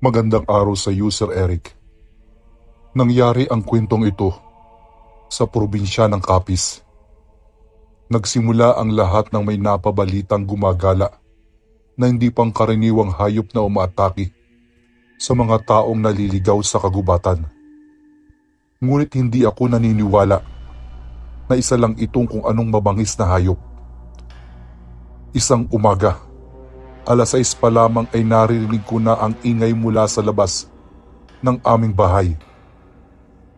Magandang araw sa iyo, Sir Eric. Nangyari ang kwentong ito sa probinsya ng Kapis. Nagsimula ang lahat ng may napabalitang gumagala na hindi pangkaraniwang hayop na umaatake sa mga taong naliligaw sa kagubatan. Ngunit hindi ako naniniwala na isa lang itong kung anong mabangis na hayop. Isang umaga Alas 6 pa lamang ay naririnig ko na ang ingay mula sa labas ng aming bahay.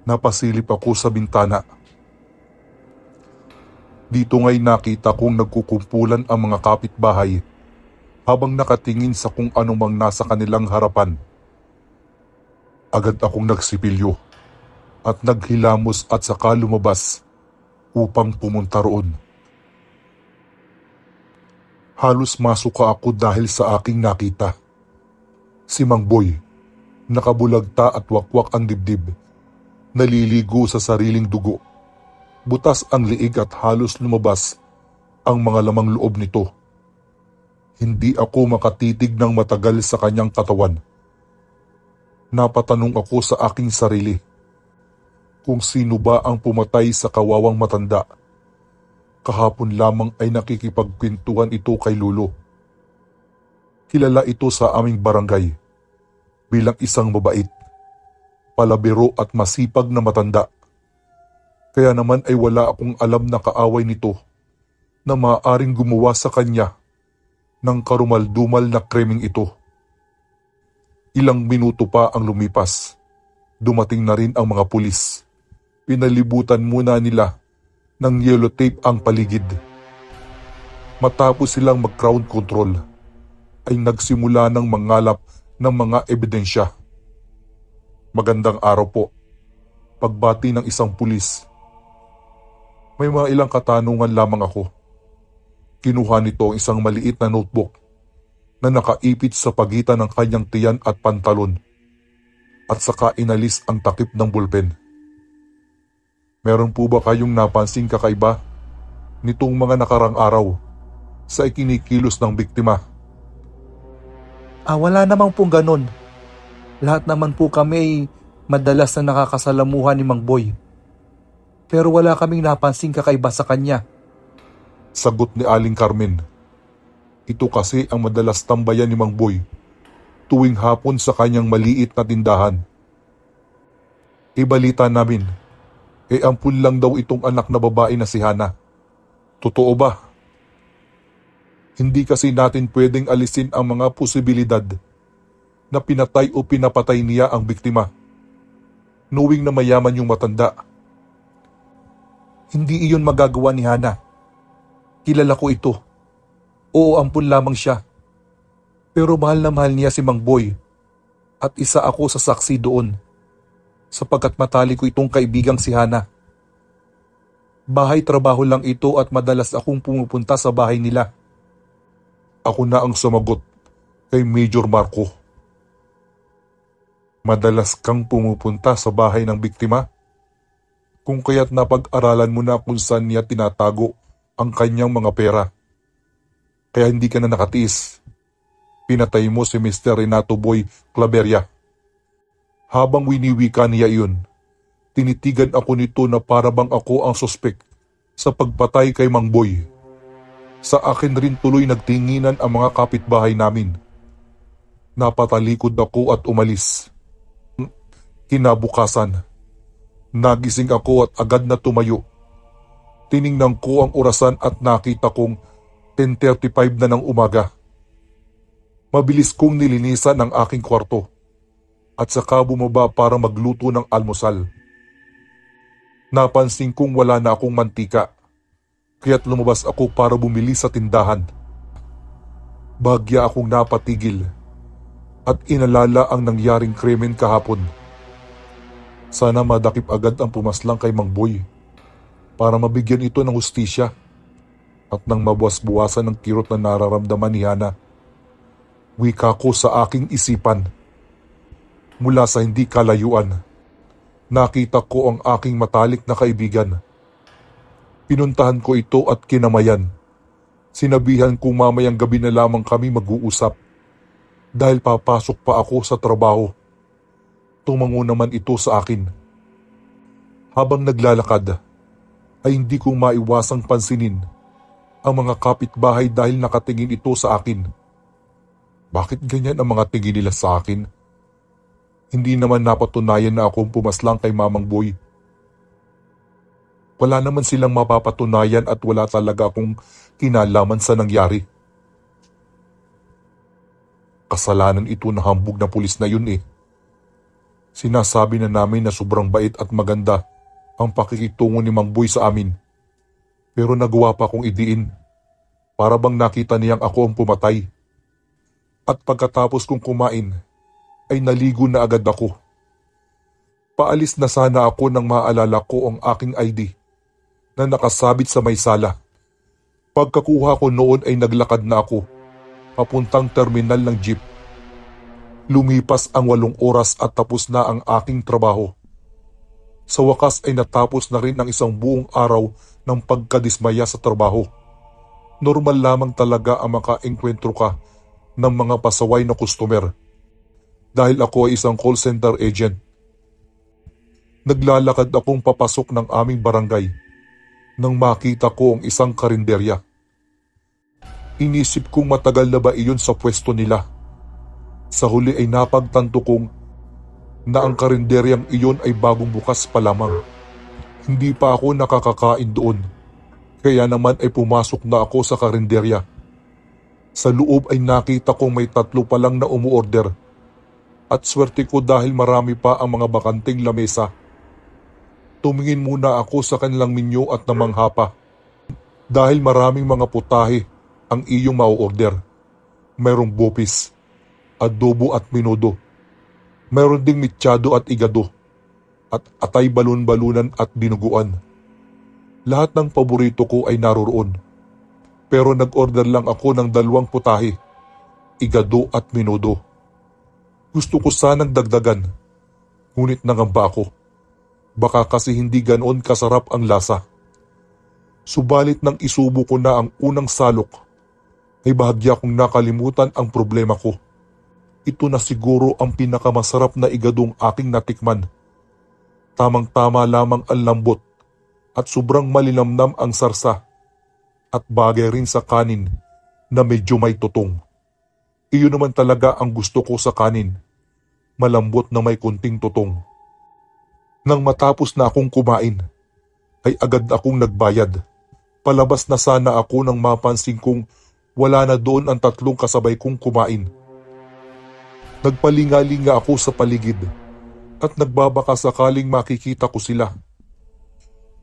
Napasilip ako sa bintana. Dito nga'y nakita kong nagkukumpulan ang mga kapitbahay habang nakatingin sa kung anumang nasa kanilang harapan. Agad akong nagsipilyo at naghilamos at saka lumabas upang pumunta roon. Halos masuka ako dahil sa aking nakita. Si Mang Boy, nakabulagta at wakwak ang dibdib. Naliligo sa sariling dugo. Butas ang liig at halos lumabas ang mga lamang loob nito. Hindi ako makatitig ng matagal sa kanyang katawan. Napatanong ako sa aking sarili kung sino ba ang pumatay sa kawawang matanda Kahapon lamang ay nakikipagkwentuhan ito kay Lolo. Kilala ito sa aming barangay bilang isang mabait, palabiro at masipag na matanda. Kaya naman ay wala akong alam na kaaway nito na maaaring gumawa sa kanya ng karumaldumal na kreming ito. Ilang minuto pa ang lumipas. Dumating na rin ang mga pulis. Pinalibutan muna nila ng yellow tape ang paligid. Matapos silang mag-crowd control, ay nagsimula ng mangalap ng mga ebidensya. Magandang araw po. Pagbati ng isang pulis. May mga ilang katanungan lamang ako. Kinuha nito ang isang maliit na notebook na nakaipit sa pagitan ng kanyang tiyan at pantalon at saka inalis ang takip ng bulpen. Meron po ba kayong napansing kakaiba nitong mga nakarang araw sa ikinikilos ng biktima? Ah, wala namang pong ganon. Lahat naman po kami ay madalas na nakakasalamuhan ni Mang Boy. Pero wala kaming napansin kakaiba sa kanya. Sagot ni Aling Carmen. Ito kasi ang madalas tambayan ni Mang Boy tuwing hapon sa kanyang maliit na tindahan. Ibalita namin E eh, ampun lang daw itong anak na babae na si Hana. Totoo ba? Hindi kasi natin pwedeng alisin ang mga posibilidad na pinatay o pinapatay niya ang biktima. Knowing na mayaman yung matanda. Hindi iyon magagawa ni Hana. Kilala ko ito. Oo, ampun lamang siya. Pero mahal na mahal niya si Mang Boy at isa ako sa saksi doon sapagkat matali ko itong kaibigang si Hana. Bahay trabaho lang ito at madalas akong pumupunta sa bahay nila. Ako na ang sumagot kay Major Marco. Madalas kang pumupunta sa bahay ng biktima? Kung kaya't napag-aralan mo na kung saan niya tinatago ang kanyang mga pera. Kaya hindi ka na nakatiis. Pinatay mo si Mr. Renato Boy Claveria. Habang winiwika niya iyon, tinitigan ako nito na parabang ako ang suspek sa pagpatay kay Mang Boy. Sa akin rin tuloy nagtinginan ang mga kapitbahay namin. Napatalikod ako at umalis. Kinabukasan, nagising ako at agad na tumayo. Tiningnan ko ang orasan at nakita kong 10.35 na ng umaga. Mabilis kong nilinisan ang aking kwarto at saka bumaba para magluto ng almusal. Napansin kong wala na akong mantika, kaya't lumabas ako para bumili sa tindahan. Bagya akong napatigil at inalala ang nangyaring krimen kahapon. Sana madakip agad ang pumaslang kay Mang Boy para mabigyan ito ng hustisya at nang mabuwas-buwasan ng kirot na nararamdaman ni Hana. Wika ko sa aking isipan mula sa hindi kalayuan. Nakita ko ang aking matalik na kaibigan. Pinuntahan ko ito at kinamayan. Sinabihan kong mamayang gabi na lamang kami mag-uusap dahil papasok pa ako sa trabaho. Tumango naman ito sa akin. Habang naglalakad, ay hindi kong maiwasang pansinin ang mga kapitbahay dahil nakatingin ito sa akin. Bakit ganyan ang mga tingin nila sa akin? Hindi naman napatunayan na akong pumaslang kay Mamang Boy. Wala naman silang mapapatunayan at wala talaga akong kinalaman sa nangyari. Kasalanan ito na hambog na pulis na yun eh. Sinasabi na namin na sobrang bait at maganda ang pakikitungo ni Mang Boy sa amin. Pero nagawa pa kong idiin. Para bang nakita niyang ako ang pumatay. At pagkatapos kong kumain, ay naligo na agad ako. Paalis na sana ako nang maalala ko ang aking ID na nakasabit sa may sala. Pagkakuha ko noon ay naglakad na ako papuntang terminal ng jeep. Lumipas ang walong oras at tapos na ang aking trabaho. Sa wakas ay natapos na rin ang isang buong araw ng pagkadismaya sa trabaho. Normal lamang talaga ang makaengkwentro ka ng mga pasaway na customer dahil ako ay isang call center agent. Naglalakad akong papasok ng aming barangay nang makita ko ang isang karinderya. Inisip kong matagal na ba iyon sa pwesto nila. Sa huli ay napagtanto kong na ang karinderyang iyon ay bagong bukas pa lamang. Hindi pa ako nakakakain doon. Kaya naman ay pumasok na ako sa karinderya. Sa loob ay nakita kong may tatlo pa lang na umuorder at swerte ko dahil marami pa ang mga bakanting lamesa. Tumingin muna ako sa kanilang menu at namangha pa. Dahil maraming mga putahe ang iyong mau-order. Merong bopis, adobo at minudo. Meron ding mitsyado at igado. At atay balon-balunan at dinuguan. Lahat ng paborito ko ay naroroon. Pero nag-order lang ako ng dalawang putahe, igado at minudo gusto ko sanang dagdagan. Ngunit nangamba ako. Baka kasi hindi ganoon kasarap ang lasa. Subalit nang isubo ko na ang unang salok, ay bahagya kong nakalimutan ang problema ko. Ito na siguro ang pinakamasarap na igadong aking natikman. Tamang-tama lamang ang lambot at sobrang malilamnam ang sarsa at bagay rin sa kanin na medyo may tutong. Iyon naman talaga ang gusto ko sa kanin. Malambot na may kunting tutong. Nang matapos na akong kumain, ay agad akong nagbayad. Palabas na sana ako nang mapansin kong wala na doon ang tatlong kasabay kong kumain. Nagpalingalinga ako sa paligid at nagbabaka sakaling makikita ko sila.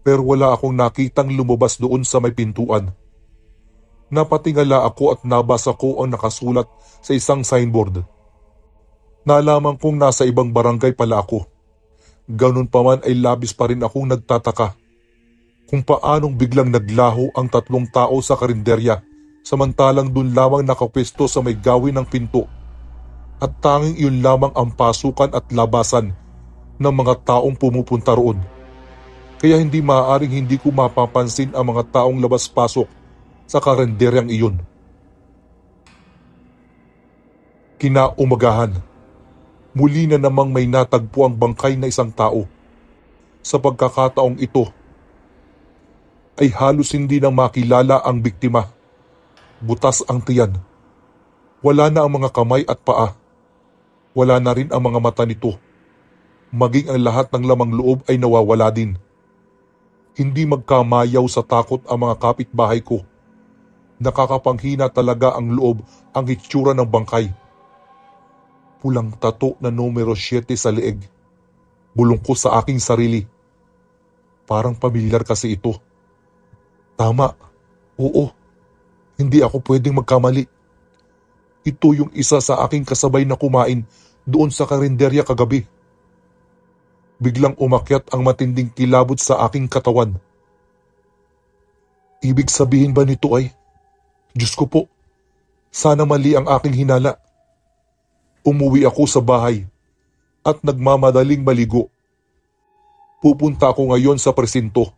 Pero wala akong nakitang lumabas doon sa may pintuan. Napatingala ako at nabasa ko ang nakasulat sa isang signboard. Nalaman kong nasa ibang barangay pala ako. Ganun pa man ay labis pa rin akong nagtataka kung paanong biglang naglaho ang tatlong tao sa karinderya samantalang dun lamang nakapwesto sa may gawin ng pinto at tanging iyon lamang ang pasukan at labasan ng mga taong pumupunta roon. Kaya hindi maaaring hindi ko mapapansin ang mga taong labas-pasok sa karinderyang iyon. Kinaumagahan, muli na namang may natagpo ang bangkay na isang tao. Sa pagkakataong ito, ay halos hindi nang makilala ang biktima. Butas ang tiyan. Wala na ang mga kamay at paa. Wala na rin ang mga mata nito. Maging ang lahat ng lamang loob ay nawawala din. Hindi magkamayaw sa takot ang mga kapitbahay ko Nakakapanghina talaga ang loob ang itsura ng bangkay. Pulang tato na numero 7 sa leeg. Bulong ko sa aking sarili. Parang pamilyar kasi ito. Tama. Oo. Hindi ako pwedeng magkamali. Ito yung isa sa aking kasabay na kumain doon sa karinderya kagabi. Biglang umakyat ang matinding kilabot sa aking katawan. Ibig sabihin ba nito ay Diyos ko po, sana mali ang aking hinala. Umuwi ako sa bahay at nagmamadaling maligo. Pupunta ako ngayon sa presinto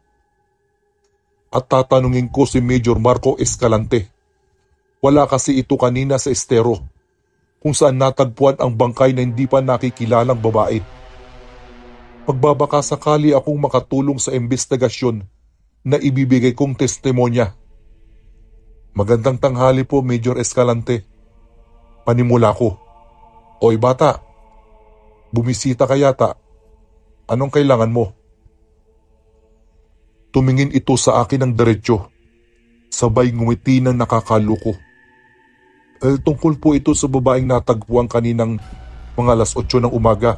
at tatanungin ko si Major Marco Escalante. Wala kasi ito kanina sa estero kung saan natagpuan ang bangkay na hindi pa nakikilalang babae. Pagbabaka sakali akong makatulong sa investigasyon na ibibigay kong testimonya. Magandang tanghali po, Major Escalante. Panimula ko. Oy bata, bumisita ka yata. Anong kailangan mo? Tumingin ito sa akin ng diretsyo. Sabay ngumiti ng nakakaluko. Eh, tungkol po ito sa babaeng natagpuan kaninang mga alas 8 ng umaga.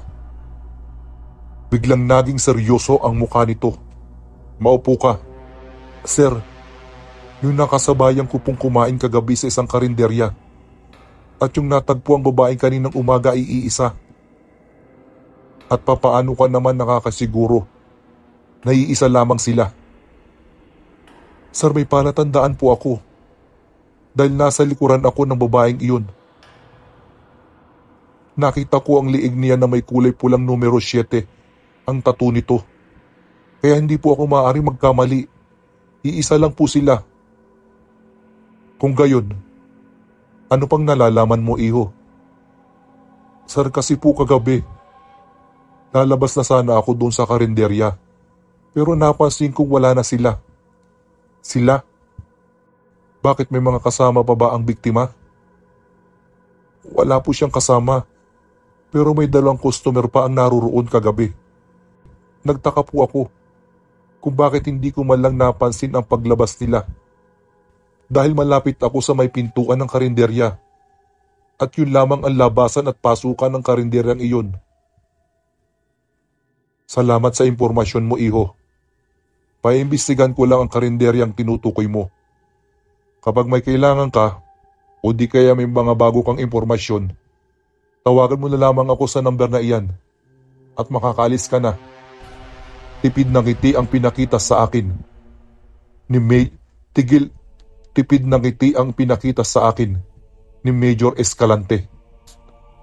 Biglang naging seryoso ang mukha nito. Maupo ka. Sir, yung nakasabayan ko pong kumain kagabi sa isang karinderya. At yung natagpo ang babaeng kaninang umaga ay iisa. At papaano ka naman nakakasiguro? Naiisa lamang sila. Sir, may palatandaan po ako. Dahil nasa likuran ako ng babaeng iyon. Nakita ko ang liig niya na may kulay pulang numero 7, ang tattoo nito. Kaya hindi po ako maaari magkamali. Iisa lang po sila kung gayon, ano pang nalalaman mo, iho? Sir, kasi po kagabi, lalabas na sana ako doon sa karinderya. Pero napansin kong wala na sila. Sila? Bakit may mga kasama pa ba ang biktima? Wala po siyang kasama. Pero may dalawang customer pa ang naruroon kagabi. Nagtaka po ako kung bakit hindi ko man lang napansin ang paglabas nila dahil malapit ako sa may pintuan ng karinderya. At yun lamang ang labasan at pasukan ng karinderyang iyon. Salamat sa impormasyon mo, iho. Paimbestigan ko lang ang karinderyang tinutukoy mo. Kapag may kailangan ka, o di kaya may mga bago kang impormasyon, tawagan mo na lamang ako sa number na iyan at makakalis ka na. Tipid ng ngiti ang pinakita sa akin. Ni May, tigil, Tipid ng ngiti ang pinakita sa akin ni Major Escalante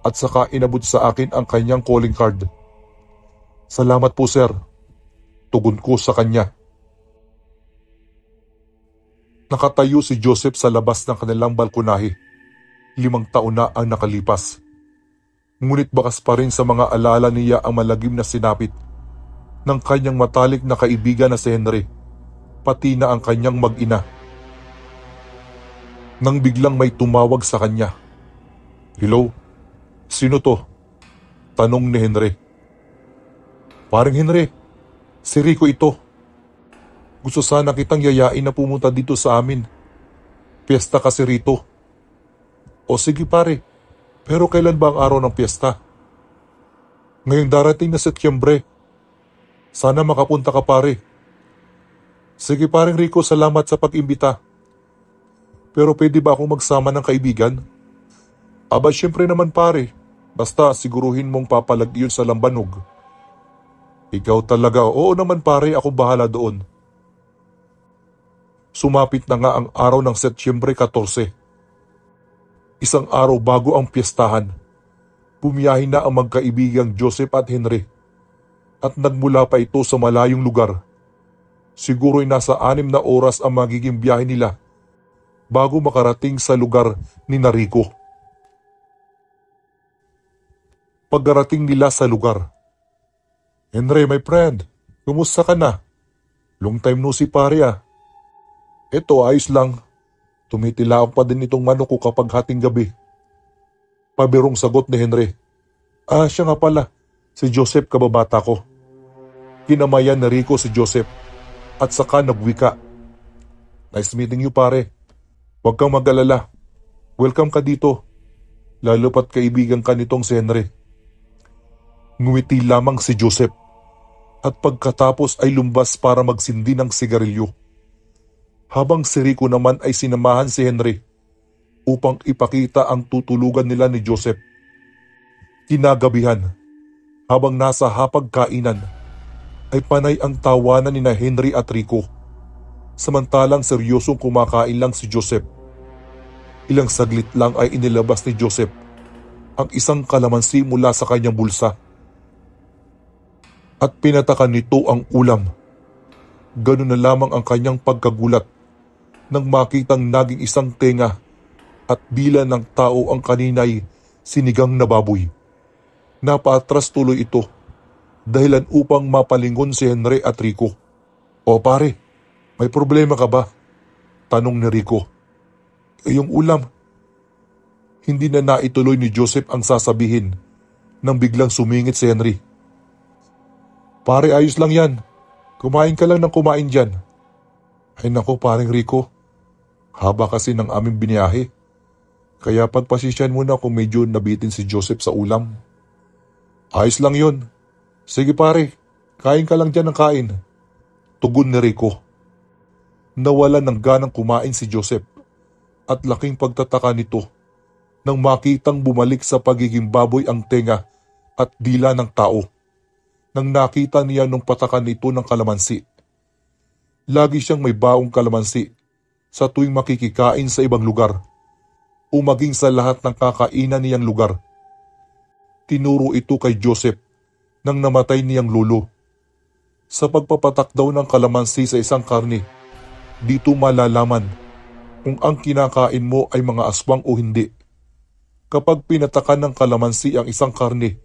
at saka inabot sa akin ang kanyang calling card. Salamat po sir. Tugon ko sa kanya. Nakatayo si Joseph sa labas ng kanilang balkonahe. Limang taon na ang nakalipas. Ngunit bakas pa rin sa mga alala niya ang malagim na sinapit ng kanyang matalik na kaibigan na si Henry, pati na ang kanyang mag-ina nang biglang may tumawag sa kanya. Hello? Sino to? Tanong ni Henry. Paring Henry, si Rico ito. Gusto sana kitang yayain na pumunta dito sa amin. Piyesta kasi rito. O sige pare, pero kailan ba ang araw ng piyesta? Ngayong darating na Setyembre. Sana makapunta ka pare. Sige pareng Rico, salamat sa pag-imbita. Pero pwede ba akong magsama ng kaibigan? Aba, syempre naman pare. Basta siguruhin mong papalag yun sa lambanog. Ikaw talaga, oo naman pare, ako bahala doon. Sumapit na nga ang araw ng Setyembre 14. Isang araw bago ang piyestahan, pumiyahin na ang magkaibigang Joseph at Henry at nagmula pa ito sa malayong lugar. Siguro'y nasa anim na oras ang magiging biyahe nila bago makarating sa lugar ni Nariko. Pagkarating nila sa lugar, Henry, my friend, kumusta ka na? Long time no si pare ah. Eto, ayos lang. Tumitilaan pa din itong manok ko kapag hating gabi. Pabirong sagot ni Henry. Ah, siya nga pala, si Joseph kababata ko. Kinamayan na Rico si Joseph at saka nagwika. Nice meeting you pare. Huwag kang mag-alala. Welcome ka dito. Lalo pat kaibigan ka nitong si Henry. Ngumiti lamang si Joseph at pagkatapos ay lumbas para magsindi ng sigarilyo. Habang si Rico naman ay sinamahan si Henry upang ipakita ang tutulugan nila ni Joseph. Kinagabihan, habang nasa hapag kainan, ay panay ang tawanan ni na Henry at Rico samantalang seryosong kumakain lang si Joseph. Ilang saglit lang ay inilabas ni Joseph ang isang kalamansi mula sa kanyang bulsa. At pinatakan nito ang ulam. Ganun na lamang ang kanyang pagkagulat nang makitang naging isang tenga at bila ng tao ang kaninay sinigang na baboy. Napatras tuloy ito dahilan upang mapalingon si Henry at Rico. O pare, may problema ka ba? Tanong ni Rico. E yung ulam. Hindi na naituloy ni Joseph ang sasabihin nang biglang sumingit si Henry. Pare ayos lang yan. Kumain ka lang ng kumain dyan. Ay nako paring Rico. Haba kasi ng aming biniyahe. Kaya pagpasisyan mo na kung medyo nabitin si Joseph sa ulam. Ayos lang yon. Sige pare, kain ka lang dyan ng kain. Tugon ni Rico nawalan ng ganang kumain si Joseph. At laking pagtataka nito nang makitang bumalik sa pagiging baboy ang tenga at dila ng tao. Nang nakita niya nung patakan nito ng kalamansi. Lagi siyang may baong kalamansi sa tuwing makikikain sa ibang lugar o maging sa lahat ng kakainan niyang lugar. Tinuro ito kay Joseph nang namatay niyang lulo sa pagpapatak daw ng kalamansi sa isang karni dito malalaman kung ang kinakain mo ay mga aswang o hindi. Kapag pinatakan ng kalamansi ang isang karne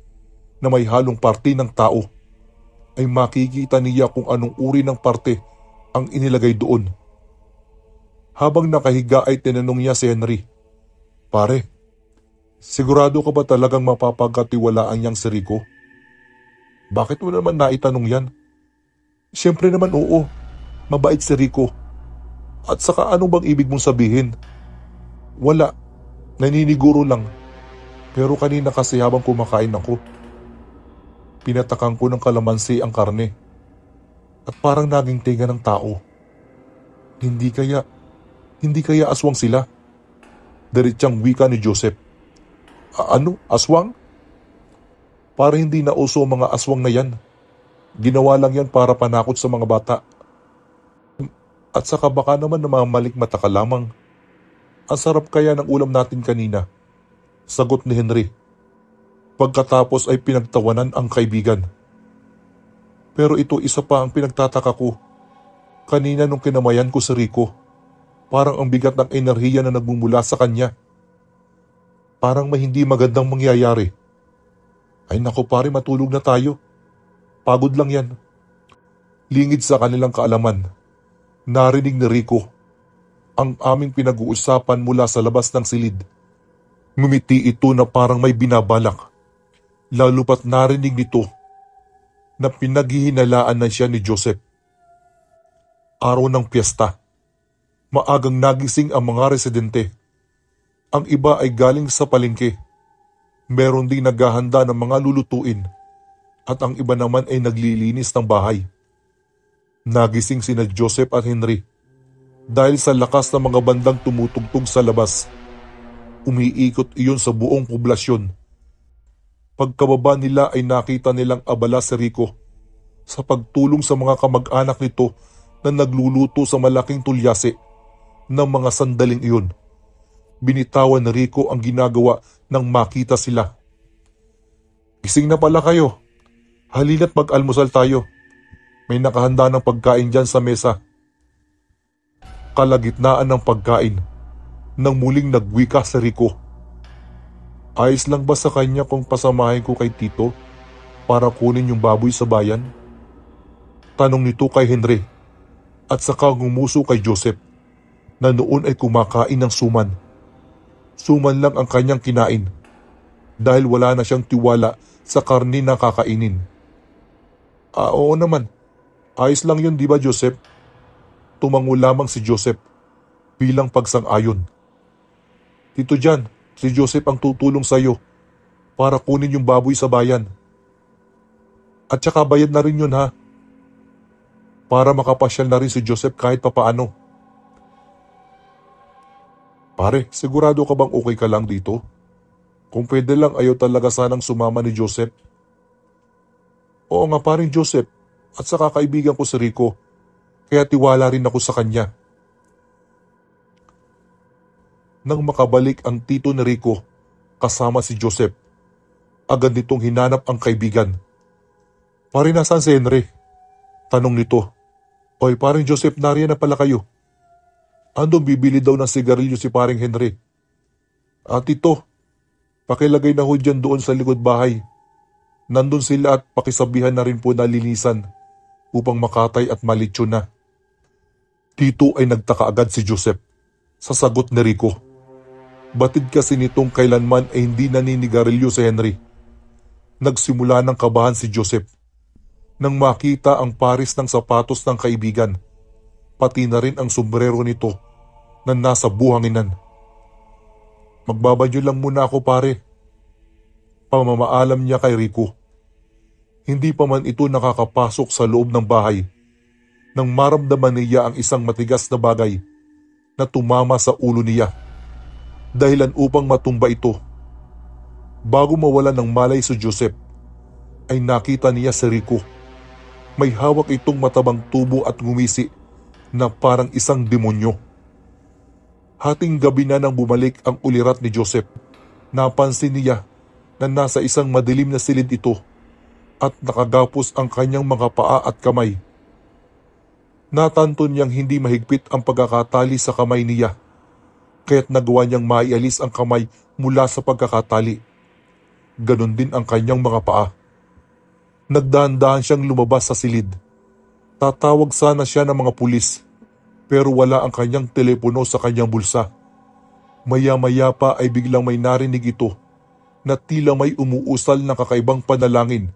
na may halong parte ng tao, ay makikita niya kung anong uri ng parte ang inilagay doon. Habang nakahiga ay tinanong niya si Henry, Pare, sigurado ka ba talagang mapapagkatiwalaan niyang si Rico? Bakit mo naman naitanong yan? Siyempre naman oo, mabait si Rico. At saka ano bang ibig mong sabihin? Wala. Naniniguro lang. Pero kanina kasi habang kumakain ako, pinatakan ko ng kalamansi ang karne. At parang naging tinga ng tao. Hindi kaya, hindi kaya aswang sila. Diretsang wika ni Joseph. ano? Aswang? Para hindi na uso mga aswang na yan. Ginawa lang yan para panakot sa mga bata. At saka baka naman namamalik mata ka lamang. Ang sarap kaya ng ulam natin kanina. Sagot ni Henry. Pagkatapos ay pinagtawanan ang kaibigan. Pero ito isa pa ang pinagtataka ko. Kanina nung kinamayan ko si Rico, parang ang bigat ng enerhiya na nagmumula sa kanya. Parang may hindi magandang mangyayari. Ay nako pare, matulog na tayo. Pagod lang yan. Lingid sa kanilang kaalaman Narinig ni Rico ang aming pinag-uusapan mula sa labas ng silid. Ngumiti ito na parang may binabalak. Lalo pat narinig nito na pinaghihinalaan na siya ni Joseph. Araw ng piyesta. Maagang nagising ang mga residente. Ang iba ay galing sa palengke. Meron ding naghahanda ng mga lulutuin at ang iba naman ay naglilinis ng bahay. Nagising sina Joseph at Henry dahil sa lakas ng mga bandang tumutugtog sa labas. Umiikot iyon sa buong poblasyon. Pagkababa nila ay nakita nilang abala si Rico sa pagtulong sa mga kamag-anak nito na nagluluto sa malaking tulyase ng mga sandaling iyon. Binitawan ni Rico ang ginagawa nang makita sila. Gising na pala kayo. Halina't mag-almusal tayo. May nakahanda ng pagkain dyan sa mesa. Kalagitnaan ng pagkain nang muling nagwika sa Rico. Ayos lang ba sa kanya kung pasamahin ko kay Tito para kunin yung baboy sa bayan? Tanong nito kay Henry at saka gumuso kay Joseph na noon ay kumakain ng suman. Suman lang ang kanyang kinain dahil wala na siyang tiwala sa karni na kakainin. Ah, oo naman, Ayos lang yun, di ba Joseph? Tumango lamang si Joseph bilang pagsang-ayon. Tito Jan, si Joseph ang tutulong sa iyo para kunin yung baboy sa bayan. At saka bayad na rin yun ha. Para makapasyal na rin si Joseph kahit papaano. Pare, sigurado ka bang okay ka lang dito? Kung pwede lang ayaw talaga sanang sumama ni Joseph. Oo nga paring Joseph, at sa kakaibigan ko si Rico, kaya tiwala rin ako sa kanya. Nang makabalik ang tito ni Rico kasama si Joseph, agad nitong hinanap ang kaibigan. Pare nasaan si Henry? Tanong nito. Hoy, paring Joseph, nariyan na pala kayo. Andong bibili daw ng sigarilyo si paring Henry. At ah, ito, pakilagay na ho dyan doon sa likod bahay. Nandun sila at pakisabihan na rin po nalinisan upang makatay at malitsyon na. Dito ay nagtaka agad si Joseph sa sagot ni Rico. Batid kasi nitong kailanman ay hindi naninigarilyo si Henry. Nagsimula ng kabahan si Joseph nang makita ang paris ng sapatos ng kaibigan, pati na rin ang sombrero nito na nasa buhanginan. Magbabadyo lang muna ako pare. Pamamaalam niya kay Rico. Hindi pa man ito nakakapasok sa loob ng bahay nang maramdaman niya ang isang matigas na bagay na tumama sa ulo niya. Dahilan upang matumba ito. Bago mawala ng malay si Joseph, ay nakita niya si Rico. May hawak itong matabang tubo at ngumisi na parang isang demonyo. Hating gabi na nang bumalik ang ulirat ni Joseph, napansin niya na nasa isang madilim na silid ito at nakagapos ang kanyang mga paa at kamay. Natanto niyang hindi mahigpit ang pagkakatali sa kamay niya, kaya't nagawa niyang maialis ang kamay mula sa pagkakatali. Ganon din ang kanyang mga paa. Nagdahan-dahan siyang lumabas sa silid. Tatawag sana siya ng mga pulis, pero wala ang kanyang telepono sa kanyang bulsa. Maya-maya pa ay biglang may narinig ito na tila may umuusal ng kakaibang panalangin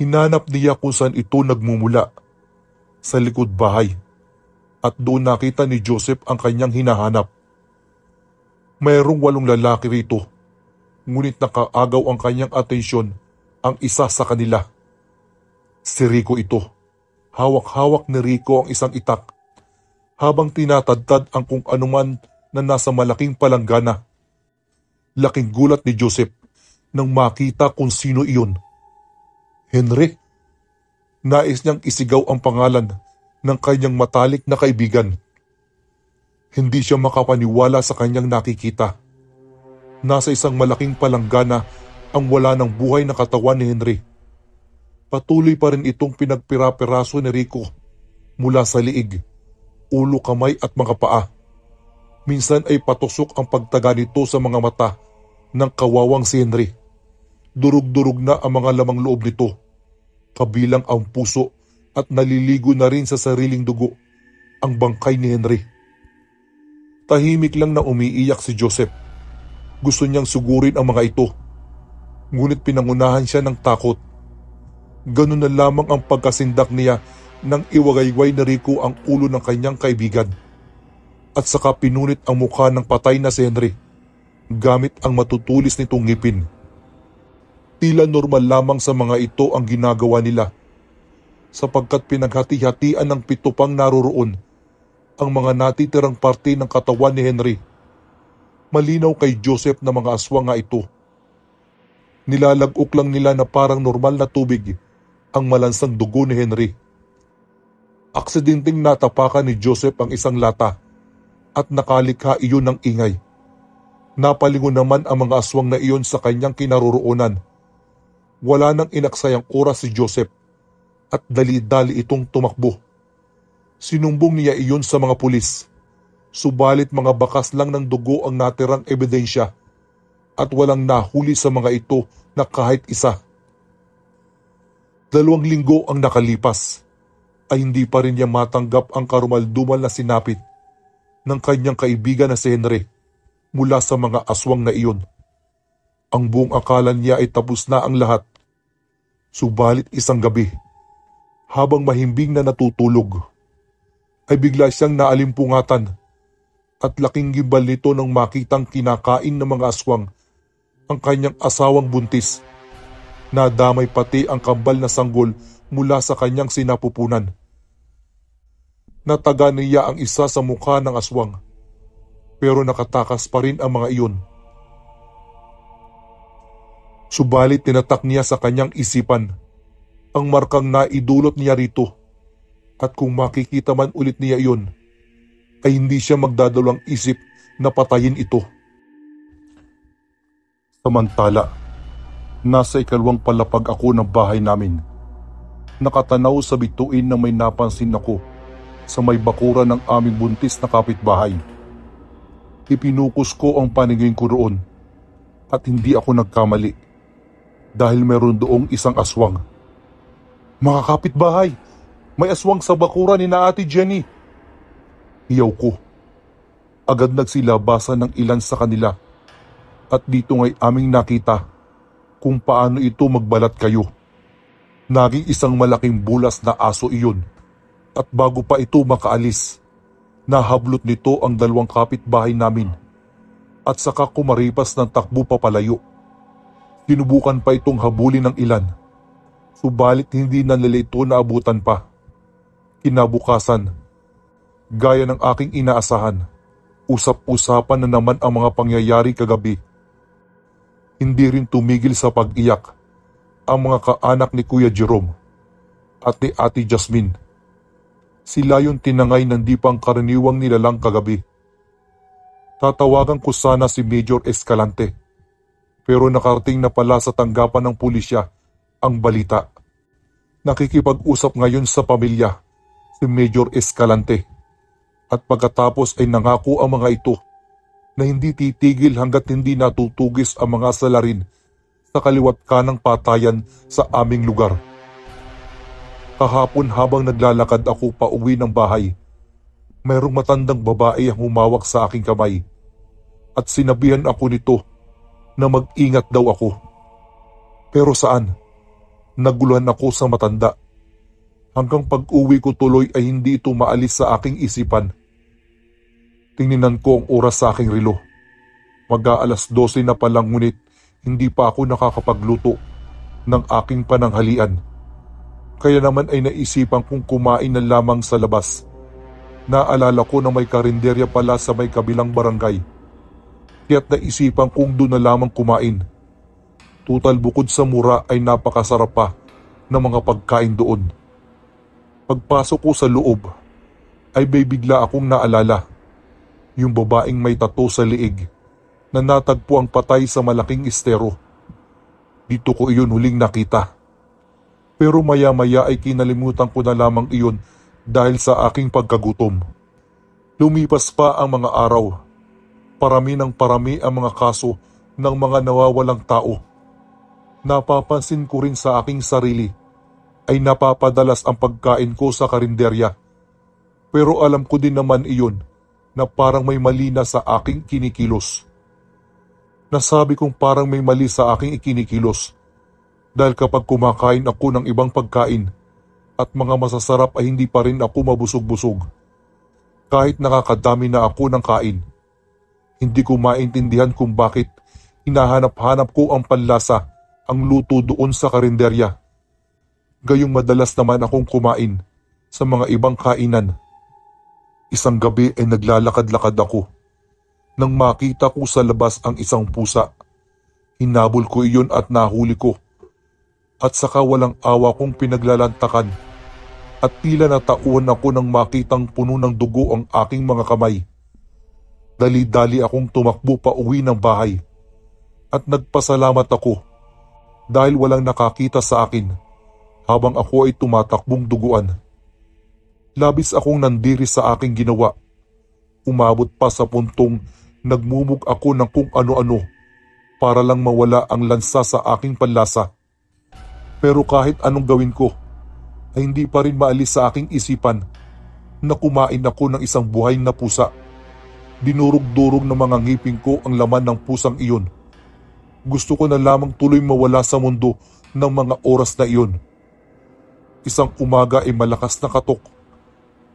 Hinanap niya kung saan ito nagmumula, sa likod bahay. At doon nakita ni Joseph ang kanyang hinahanap. Mayroong walong lalaki rito, ngunit nakaagaw ang kanyang atensyon ang isa sa kanila. Si Rico ito. Hawak-hawak ni Rico ang isang itak habang tinatadtad ang kung anuman na nasa malaking palanggana. Laking gulat ni Joseph nang makita kung sino iyon. Henry. Nais niyang isigaw ang pangalan ng kanyang matalik na kaibigan. Hindi siya makapaniwala sa kanyang nakikita. Nasa isang malaking palanggana ang wala ng buhay na katawan ni Henry. Patuloy pa rin itong pinagpira-piraso ni Rico mula sa liig, ulo kamay at mga paa. Minsan ay patusok ang pagtaga nito sa mga mata ng kawawang si Henry. Durug-durug na ang mga lamang loob nito, kabilang ang puso at naliligo na rin sa sariling dugo ang bangkay ni Henry. Tahimik lang na umiiyak si Joseph. Gusto niyang sugurin ang mga ito. Ngunit pinangunahan siya ng takot. Ganun na lamang ang pagkasindak niya nang iwagayway na Rico ang ulo ng kanyang kaibigan. At saka pinunit ang mukha ng patay na si Henry gamit ang matutulis nitong ngipin tila normal lamang sa mga ito ang ginagawa nila sapagkat pinaghati-hatian ng pito pang naroroon ang mga natitirang parte ng katawan ni Henry. Malinaw kay Joseph na mga aswang nga ito. Nilalagok lang nila na parang normal na tubig ang malansang dugo ni Henry. Aksidenteng natapakan ni Joseph ang isang lata at nakalikha iyon ng ingay. Napalingon naman ang mga aswang na iyon sa kanyang kinaroroonan wala nang inaksayang oras si Joseph at dali-dali itong tumakbo. Sinumbong niya iyon sa mga pulis. Subalit mga bakas lang ng dugo ang natirang ebidensya at walang nahuli sa mga ito na kahit isa. Dalawang linggo ang nakalipas ay hindi pa rin niya matanggap ang karumaldumal na sinapit ng kanyang kaibigan na si Henry mula sa mga aswang na iyon. Ang buong akala niya ay tapos na ang lahat. Subalit isang gabi, habang mahimbing na natutulog, ay bigla siyang naalimpungatan at laking gibal nito nang makitang kinakain ng mga aswang ang kanyang asawang buntis. na Nadamay pati ang kambal na sanggol mula sa kanyang sinapupunan. Nataga niya ang isa sa mukha ng aswang pero nakatakas pa rin ang mga iyon. Subalit tinatak niya sa kanyang isipan ang markang naidulot niya rito at kung makikita man ulit niya iyon, ay hindi siya magdadalawang isip na patayin ito. Samantala, nasa ikalawang palapag ako ng bahay namin. Nakatanaw sa bituin na may napansin ako sa may bakura ng aming buntis na kapitbahay. Ipinukus ko ang paningin ko roon at hindi ako nagkamali dahil meron doong isang aswang. Mga kapitbahay, may aswang sa bakura ni na ate Jenny. Hiyaw ko. Agad nagsilabasan ng ilan sa kanila at dito ngay aming nakita kung paano ito magbalat kayo. Naging isang malaking bulas na aso iyon at bago pa ito makaalis, nahablot nito ang dalawang kapitbahay namin at saka kumaripas ng takbo papalayo. Sinubukan pa itong habulin ng ilan. Subalit hindi na nalilito na abutan pa. Kinabukasan, gaya ng aking inaasahan, usap-usapan na naman ang mga pangyayari kagabi. Hindi rin tumigil sa pag-iyak ang mga kaanak ni Kuya Jerome at ni Ate Jasmine. Sila yung tinangay ng di pangkaraniwang nilalang kagabi. Tatawagan ko sana si Major Escalante pero nakarating na pala sa tanggapan ng pulisya ang balita. Nakikipag-usap ngayon sa pamilya si Major Escalante at pagkatapos ay nangako ang mga ito na hindi titigil hanggat hindi natutugis ang mga salarin sa kaliwat kanang patayan sa aming lugar. Kahapon habang naglalakad ako pa uwi ng bahay, mayroong matandang babae ang humawak sa aking kamay at sinabihan ako nito na mag-ingat daw ako. Pero saan? Naguluhan ako sa matanda. Hanggang pag-uwi ko tuloy ay hindi ito maalis sa aking isipan. Tinginan ko ang oras sa aking relo. Mag-aalas 12 na palang ngunit hindi pa ako nakakapagluto ng aking pananghalian. Kaya naman ay naisipan kong kumain na lamang sa labas. Naalala ko na may karinderya pala sa may kabilang barangay umakyat na isipan kung doon na lamang kumain. Tutal bukod sa mura ay napakasarap pa ng mga pagkain doon. Pagpasok ko sa loob, ay may bigla akong naalala. Yung babaeng may tato sa liig na natagpo ang patay sa malaking estero. Dito ko iyon huling nakita. Pero maya-maya ay kinalimutan ko na lamang iyon dahil sa aking pagkagutom. Lumipas pa ang mga araw parami ng parami ang mga kaso ng mga nawawalang tao. Napapansin ko rin sa aking sarili ay napapadalas ang pagkain ko sa karinderya. Pero alam ko din naman iyon na parang may mali na sa aking kinikilos. Nasabi kong parang may mali sa aking ikinikilos dahil kapag kumakain ako ng ibang pagkain at mga masasarap ay hindi pa rin ako mabusog-busog. Kahit nakakadami na ako ng kain, hindi ko maintindihan kung bakit hinahanap-hanap ko ang panlasa, ang luto doon sa karinderya. Gayong madalas naman akong kumain sa mga ibang kainan. Isang gabi ay naglalakad-lakad ako. Nang makita ko sa labas ang isang pusa, hinabol ko iyon at nahuli ko. At saka walang awa kong pinaglalantakan at tila natauhan ako nang makitang puno ng dugo ang aking mga kamay. Dali-dali akong tumakbo pa uwi ng bahay at nagpasalamat ako dahil walang nakakita sa akin habang ako ay tumatakbong duguan. Labis akong nandiri sa aking ginawa. Umabot pa sa puntong nagmumug ako ng kung ano-ano para lang mawala ang lansa sa aking panlasa. Pero kahit anong gawin ko, ay hindi pa rin maalis sa aking isipan na kumain ako ng isang buhay na pusa. Dinurog-durog ng mga ngipin ko ang laman ng pusang iyon. Gusto ko na lamang tuloy mawala sa mundo ng mga oras na iyon. Isang umaga ay malakas na katok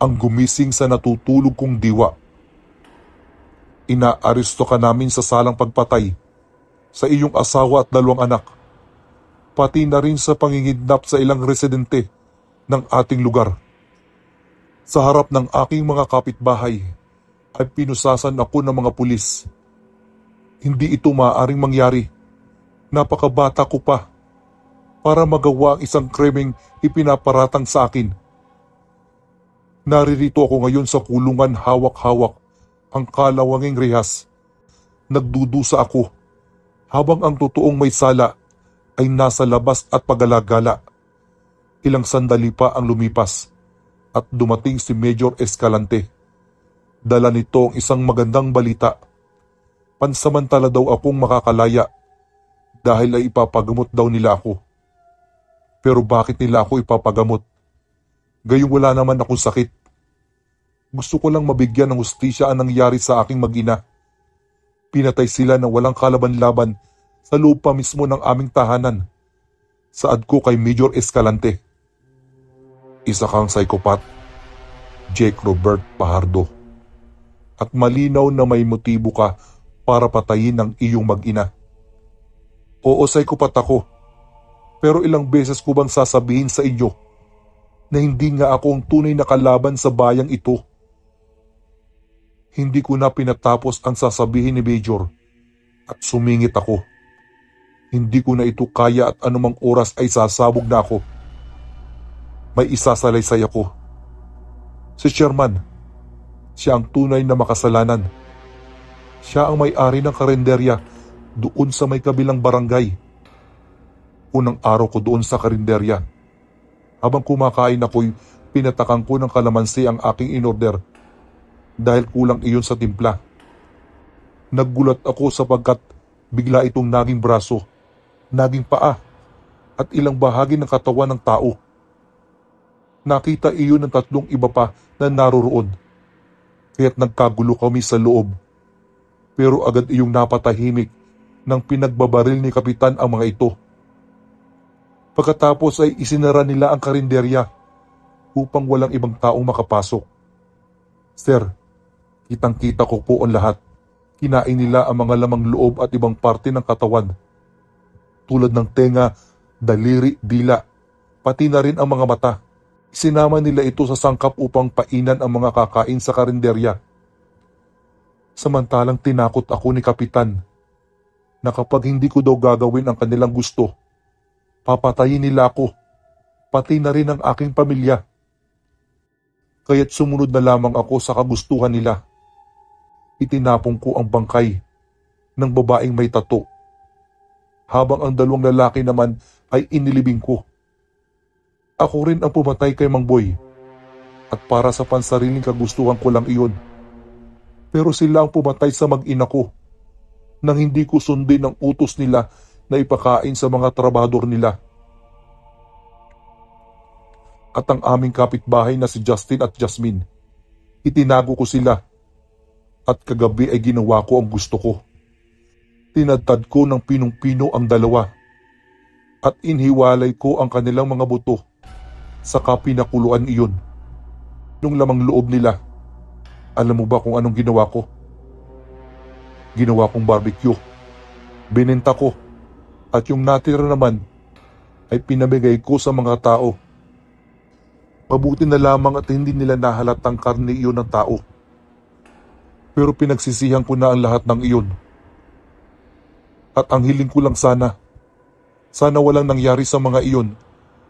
ang gumising sa natutulog kong diwa. Inaaresto ka namin sa salang pagpatay sa iyong asawa at dalawang anak pati na rin sa pangingidnap sa ilang residente ng ating lugar. Sa harap ng aking mga kapitbahay, ay pinusasan ako ng mga pulis. Hindi ito maaaring mangyari. Napakabata ko pa para magawa ang isang kremeng ipinaparatang sa akin. Naririto ako ngayon sa kulungan hawak-hawak ang kalawanging rehas. Nagdudusa ako habang ang totoong may sala ay nasa labas at pagalagala. Ilang sandali pa ang lumipas at dumating si Major Escalante. Dala nito ang isang magandang balita. Pansamantala daw akong makakalaya dahil ay ipapagamot daw nila ako. Pero bakit nila ako ipapagamot? Gayong wala naman akong sakit. Gusto ko lang mabigyan ng hustisya ang nangyari sa aking magina. Pinatay sila na walang kalaban-laban sa lupa mismo ng aming tahanan. Saad ko kay Major Escalante. Isa kang psychopath. Jake Robert Pahardo at malinaw na may motibo ka para patayin ang iyong mag-ina. Oo, psychopath ako. Pero ilang beses ko bang sasabihin sa inyo na hindi nga ako ang tunay na kalaban sa bayang ito? Hindi ko na pinatapos ang sasabihin ni Major at sumingit ako. Hindi ko na ito kaya at anumang oras ay sasabog na ako. May isasalaysay ako. Si Sherman, siya ang tunay na makasalanan. Siya ang may-ari ng karinderya doon sa may kabilang barangay. Unang araw ko doon sa karinderya. Habang kumakain ako'y pinatakan ko ng kalamansi ang aking inorder dahil kulang iyon sa timpla. Naggulat ako sapagkat bigla itong naging braso, naging paa, at ilang bahagi ng katawan ng tao. Nakita iyon ng tatlong iba pa na naroroon kaya't nagkagulo kami sa loob. Pero agad iyong napatahimik nang pinagbabaril ni Kapitan ang mga ito. Pagkatapos ay isinara nila ang karinderya upang walang ibang taong makapasok. Sir, kitang-kita ko po ang lahat. Kinain nila ang mga lamang loob at ibang parte ng katawan. Tulad ng tenga, daliri, dila, pati na rin ang mga mata. Sinama nila ito sa sangkap upang painan ang mga kakain sa karinderya. Samantalang tinakot ako ni Kapitan na kapag hindi ko daw gagawin ang kanilang gusto, papatayin nila ako, pati na rin ang aking pamilya. Kaya't sumunod na lamang ako sa kagustuhan nila. Itinapong ko ang bangkay ng babaeng may tato habang ang dalawang lalaki naman ay inilibing ko. Ako rin ang pumatay kay Mang Boy. At para sa pansariling kagustuhan ko lang iyon. Pero sila ang pumatay sa mag-ina ko nang hindi ko sundin ang utos nila na ipakain sa mga trabador nila. At ang aming kapitbahay na si Justin at Jasmine, itinago ko sila at kagabi ay ginawa ko ang gusto ko. Tinadtad ko ng pinong-pino ang dalawa at inhiwalay ko ang kanilang mga buto saka pinakuluan iyon. Nung lamang loob nila, alam mo ba kung anong ginawa ko? Ginawa kong barbecue. Binenta ko. At yung natira naman ay pinabigay ko sa mga tao. Mabuti na lamang at hindi nila nahalatang karne iyon ng tao. Pero pinagsisihan ko na ang lahat ng iyon. At ang hiling ko lang sana, sana walang nangyari sa mga iyon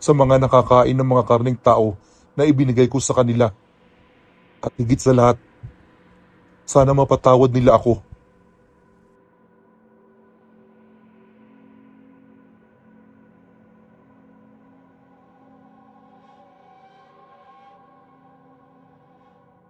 sa mga nakakain ng mga karning tao na ibinigay ko sa kanila. At higit sa lahat, sana mapatawad nila ako